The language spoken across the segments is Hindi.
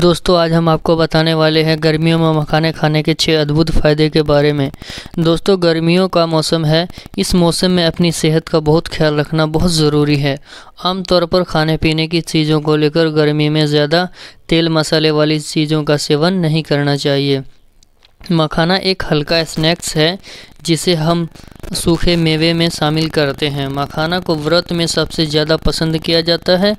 दोस्तों आज हम आपको बताने वाले हैं गर्मियों में मखाने खाने के छः अद्भुत फ़ायदे के बारे में दोस्तों गर्मियों का मौसम है इस मौसम में अपनी सेहत का बहुत ख्याल रखना बहुत ज़रूरी है आमतौर पर खाने पीने की चीज़ों को लेकर गर्मी में ज़्यादा तेल मसाले वाली चीज़ों का सेवन नहीं करना चाहिए मखाना एक हल्का स्नैक्स है जिसे हम सूखे मेवे में शामिल करते हैं मखाना को व्रत में सबसे ज़्यादा पसंद किया जाता है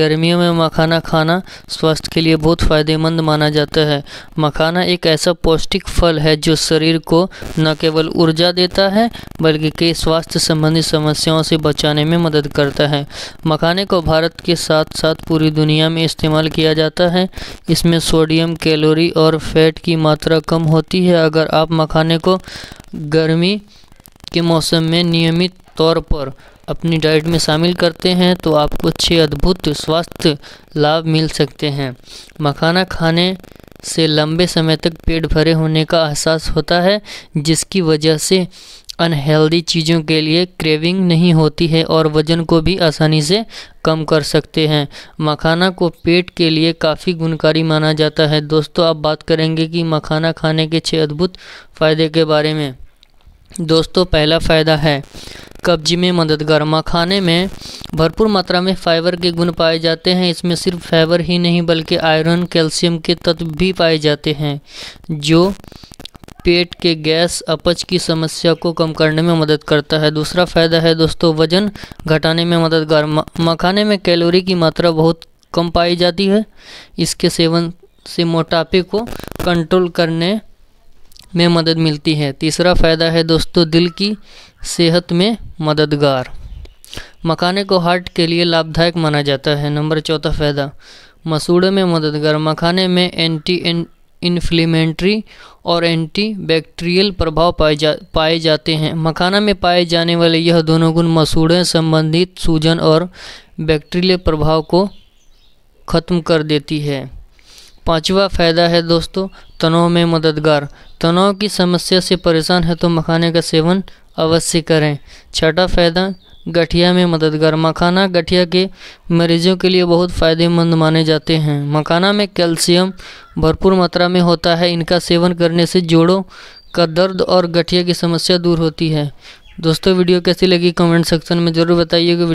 गर्मियों में मखाना खाना स्वास्थ्य के लिए बहुत फ़ायदेमंद माना जाता है मखाना एक ऐसा पौष्टिक फल है जो शरीर को न केवल ऊर्जा देता है बल्कि कई स्वास्थ्य संबंधी समस्याओं से बचाने में मदद करता है मखाने को भारत के साथ साथ पूरी दुनिया में इस्तेमाल किया जाता है इसमें सोडियम कैलोरी और फैट की मात्रा कम होती है अगर आप मखाने को गर्मी के मौसम में नियमित तौर पर अपनी डाइट में शामिल करते हैं तो आपको अच्छे अद्भुत स्वास्थ्य लाभ मिल सकते हैं मखाना खाने से लंबे समय तक पेट भरे होने का एहसास होता है जिसकी वजह से अनहेल्दी चीज़ों के लिए क्रेविंग नहीं होती है और वज़न को भी आसानी से कम कर सकते हैं मखाना को पेट के लिए काफ़ी गुणकारी माना जाता है दोस्तों अब बात करेंगे कि मखाना खाने के छः अद्भुत फ़ायदे के बारे में दोस्तों पहला फ़ायदा है कब्ज में मददगार मखाने में भरपूर मात्रा में फाइबर के गुण पाए जाते हैं इसमें सिर्फ फाइबर ही नहीं बल्कि आयरन कैल्शियम के तत्व भी पाए जाते हैं जो पेट के गैस अपच की समस्या को कम करने में मदद करता है दूसरा फ़ायदा है दोस्तों वज़न घटाने में मददगार मखाने में कैलोरी की मात्रा बहुत कम पाई जाती है इसके सेवन से मोटापे को कंट्रोल करने में मदद मिलती है तीसरा फ़ायदा है दोस्तों दिल की सेहत में मददगार मखाने को हार्ट के लिए लाभदायक माना जाता है नंबर चौथा फ़ायदा मसूड़े में मददगार मखाने में एंटी इन्फ्लेमेंट्री और एंटी बैक्टीरियल प्रभाव पाए जा पाए जाते हैं मखाना में पाए जाने वाले यह दोनों गुण मसूड़े संबंधित सूजन और बैक्टीरियल प्रभाव को ख़त्म कर देती है पांचवा फ़ायदा है दोस्तों तनाव में मददगार तनाव की समस्या से परेशान है तो मखाने का सेवन अवश्य करें छठा फ़ायदा गठिया में मददगार मखाना गठिया के मरीजों के लिए बहुत फ़ायदेमंद माने जाते हैं मखाना में कैल्शियम भरपूर मात्रा में होता है इनका सेवन करने से जोड़ों का दर्द और गठिया की समस्या दूर होती है दोस्तों वीडियो कैसी लगी कमेंट सेक्शन में ज़रूर बताइएगा